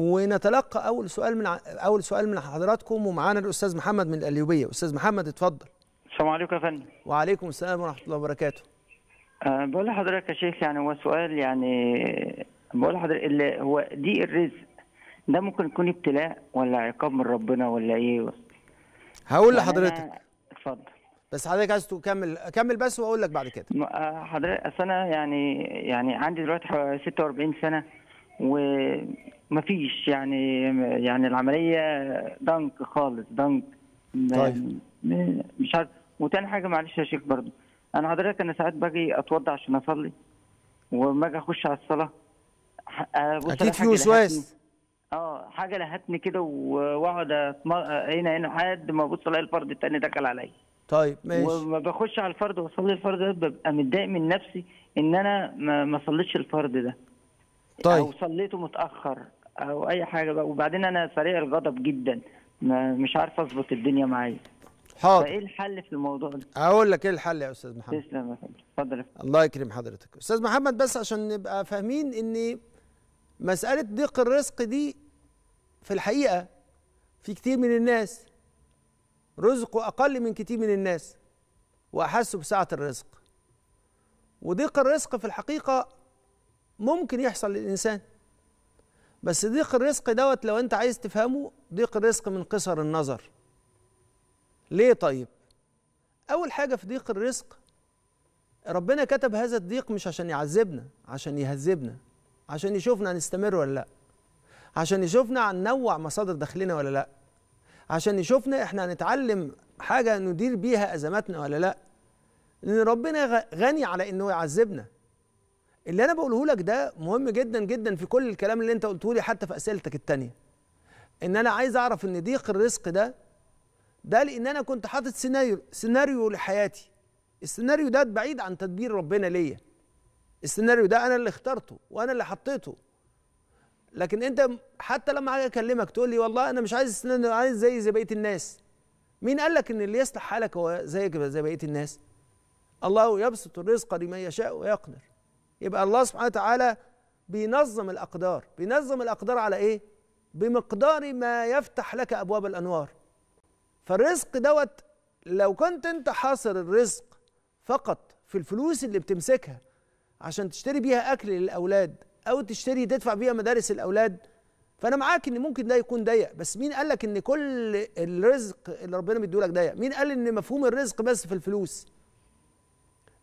ونتلقى اول سؤال من اول سؤال من حضراتكم ومعانا الاستاذ محمد من القليوبيه استاذ محمد اتفضل السلام عليكم يا فندم وعليكم السلام ورحمه الله وبركاته أه بقول لحضرتك يا شيخ يعني هو سؤال يعني بقول لحضرتك هو دي الرزق ده ممكن يكون ابتلاء ولا عقاب من ربنا ولا ايه هقول يعني لحضرتك اتفضل بس حضرتك عايز تكمل كمل بس واقول لك بعد كده أه، حضرتك اصل انا يعني يعني عندي دلوقتي 46 سنه ومفيش يعني يعني العمليه دنك خالص دنك طيب. يعني مش عارف وتاني حاجه معلش يا شيخ برضو انا حضرتك انا ساعات باجي اتوضى عشان اصلي وما اجي اخش على الصلاه آه، اكيد في وسواس اه حاجه لهتني كده واقعد هنا هنا لحد ما ابص الاقي الفرد التاني دخل عليا طيب ماشي وما بخش على الفرد واصلي الفرد ده ببقى متضايق من نفسي ان انا ما صليتش الفرد ده طيب. او صليته متاخر او اي حاجه بقى وبعدين انا سريع الغضب جدا ما مش عارف اظبط الدنيا معايا حاضر فايه الحل في الموضوع ده؟ اقول لك ايه الحل يا استاذ محمد تسلم يا فندم اتفضل الله يكرم حضرتك استاذ محمد بس عشان نبقى فاهمين ان مساله ضيق الرزق دي في الحقيقه في كتير من الناس رزقه اقل من كتير من الناس واحسوا بسعه الرزق وضيق الرزق في الحقيقه ممكن يحصل للإنسان بس ضيق الرزق دوت لو أنت عايز تفهمه ضيق الرزق من قصر النظر ليه طيب أول حاجة في ضيق الرزق ربنا كتب هذا الضيق مش عشان يعذبنا عشان يهذبنا عشان يشوفنا هنستمر ولا لا عشان يشوفنا هننوع مصادر دخلنا ولا لا عشان يشوفنا احنا هنتعلم حاجه ندير بيها ازماتنا ولا لا لان ربنا غني على انه يعذبنا اللي انا بقوله لك ده مهم جدا جدا في كل الكلام اللي انت قلته لي حتى في اسئلتك الثانيه ان انا عايز اعرف ان ضيق الرزق ده ده لان انا كنت حاطط سيناريو سيناريو لحياتي السيناريو ده بعيد عن تدبير ربنا ليا السيناريو ده انا اللي اخترته وانا اللي حطيته لكن انت حتى لما اجي اكلمك تقول لي والله انا مش عايز السيناريو عايز زي زي بقيه الناس مين قال لك ان اللي يصلح حالك هو زيك زي بقيه الناس الله يبسط الرزق لمن يشاء ويقدر يبقى الله سبحانه وتعالى بينظم الأقدار بينظم الأقدار على إيه؟ بمقدار ما يفتح لك أبواب الأنوار فالرزق دوت لو كنت أنت حاصر الرزق فقط في الفلوس اللي بتمسكها عشان تشتري بيها أكل للأولاد أو تشتري تدفع بيها مدارس الأولاد فأنا معاك إن ممكن ده يكون ضيق بس مين قال لك إن كل الرزق اللي ربنا لك ضيق؟ مين قال إن مفهوم الرزق بس في الفلوس؟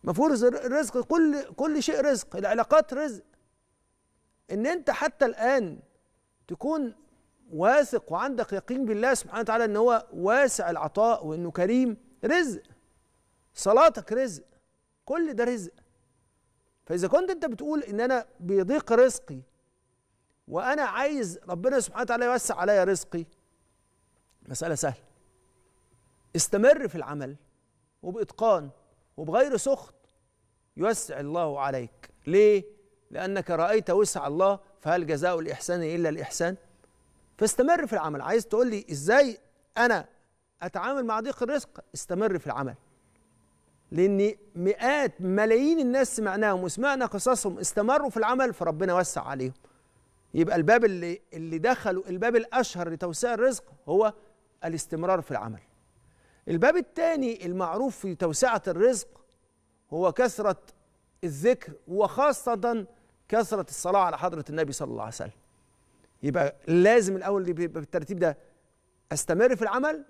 مفهوم الرزق كل كل شيء رزق العلاقات رزق ان انت حتى الان تكون واثق وعندك يقين بالله سبحانه وتعالى ان هو واسع العطاء وانه كريم رزق صلاتك رزق كل ده رزق فاذا كنت انت بتقول ان انا بيضيق رزقي وانا عايز ربنا سبحانه وتعالى يوسع عليا رزقي مساله سهله استمر في العمل وباتقان وبغير سخط يوسع الله عليك ليه لانك رايت وسع الله فهل جزاء الاحسان الا الاحسان فاستمر في العمل عايز تقول لي ازاي انا اتعامل مع ضيق الرزق استمر في العمل لان مئات ملايين الناس سمعناهم وسمعنا قصصهم استمروا في العمل فربنا وسع عليهم يبقى الباب اللي اللي دخلوا الباب الاشهر لتوسيع الرزق هو الاستمرار في العمل الباب الثاني المعروف في توسعة الرزق هو كثرة الذكر وخاصة كثرة الصلاة على حضرة النبي صلى الله عليه وسلم يبقى لازم الأول يبقى بالترتيب ده أستمر في العمل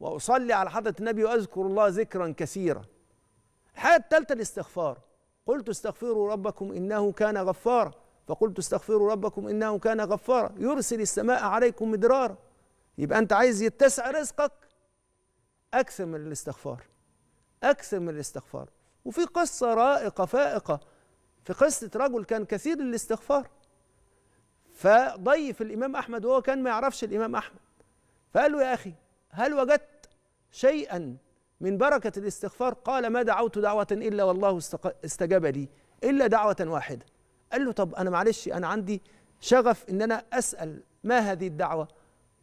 وأصلي على حضرة النبي وأذكر الله ذكرا كثيرا الحاجة الثالثة الاستغفار قلت استغفروا ربكم إنه كان غفارا فقلت استغفروا ربكم إنه كان غفارا يرسل السماء عليكم مدرارا يبقى أنت عايز يتسع رزقك أكثر من الاستغفار أكثر من الاستغفار وفي قصة رائقة فائقة في قصة رجل كان كثير الاستغفار فضيف الإمام أحمد وهو كان ما يعرفش الإمام أحمد فقال له يا أخي هل وجدت شيئا من بركة الاستغفار قال ما دعوت دعوة إلا والله استجاب لي إلا دعوة واحدة قال له طب أنا معلش أنا عندي شغف إن أنا أسأل ما هذه الدعوة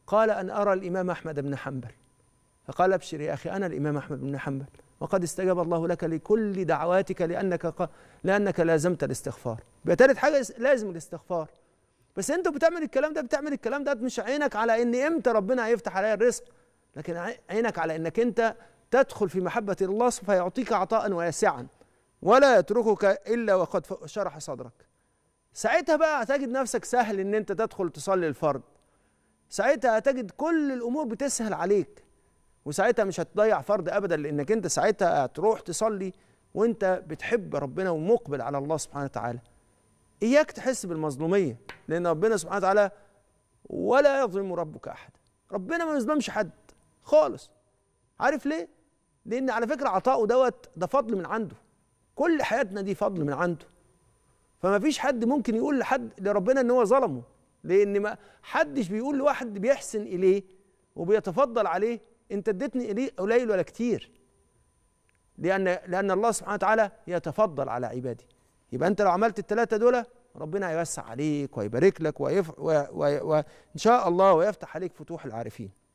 قال أن أرى الإمام أحمد بن حنبل فقال ابشر يا أخي أنا الإمام أحمد بن حنبل وقد استجاب الله لك لكل دعواتك لأنك لأنك لازمت الاستغفار يبقى ثالث حاجة لازم الاستغفار بس أنت بتعمل الكلام ده بتعمل الكلام ده مش عينك على إن إمتى ربنا هيفتح عليا الرزق لكن عينك على إنك أنت تدخل في محبة الله فيعطيك عطاء واسعا ولا يتركك إلا وقد شرح صدرك ساعتها بقى هتجد نفسك سهل إن أنت تدخل تصلي الفرض ساعتها هتجد كل الأمور بتسهل عليك وساعتها مش هتضيع فرض ابدا لانك انت ساعتها هتروح تصلي وانت بتحب ربنا ومقبل على الله سبحانه وتعالى اياك تحس بالمظلوميه لان ربنا سبحانه وتعالى ولا يظلم ربك احد ربنا ما يظلمش حد خالص عارف ليه لان على فكره عطاؤه دوت ده فضل من عنده كل حياتنا دي فضل من عنده فما فيش حد ممكن يقول لحد لربنا ان هو ظلمه لان ما حدش بيقول لواحد بيحسن اليه وبيتفضل عليه انت اديتني ليه قليل ولا كتير لان لان الله سبحانه وتعالى يتفضل على عباده يبقى انت لو عملت الثلاثه دول ربنا هيوسع عليك ويبارك لك و... و... وان شاء الله ويفتح عليك فتوح العارفين